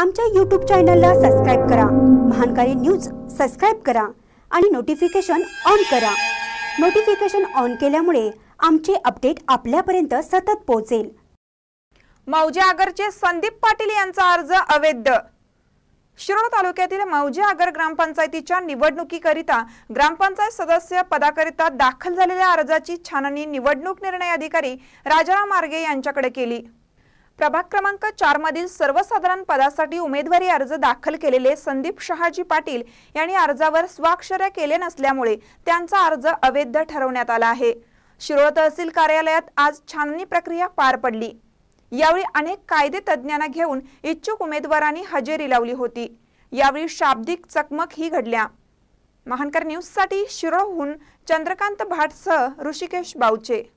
आमच्या यूट्यूब चॅनलला सबस्क्राईब करा महानकारी न्यूज सबस्क्राईब करा आणि नोटिफिकेशन ऑन करा नोटिफिकेशन ऑन केल्यामुळे आमचे अपडेट आपल्यापर्यंत सतत पोहोचेल मौजे आगरचे संदीप पाटील यांचा अर्ज अवैध शिरोळ तालुक्यातील मौजे आगर ग्रामपंचायतीच्या निवडणुकीकरिता ग्रामपंचायत सदस्य पदाकरिता दाखल झालेल्या अर्जाची छाननी निवडणूक निर्णय अधिकारी राजाराम मार्गे यांच्याकडे केली प्रभाग क्रमांक चार मधील सर्वसाधारण पदासाठी उमेदवारी अर्ज दाखल केलेले संदीप शहाजी पाटील यांनी अर्जावर स्वाक्षऱ्या केले नसल्यामुळे त्यांचा अर्ज अवैध ठरवण्यात आला आहे शिरोळ तहसील कार्यालयात आज छाननी प्रक्रिया पार पडली यावेळी अनेक कायदे तज्ज्ञांना घेऊन इच्छुक उमेदवारांनी हजेरी लावली होती यावेळी शाब्दिक चकमक ही घडल्या महानकर न्यूज साठी शिरोळहून चंद्रकांत भाटसह ऋषिकेश बावचे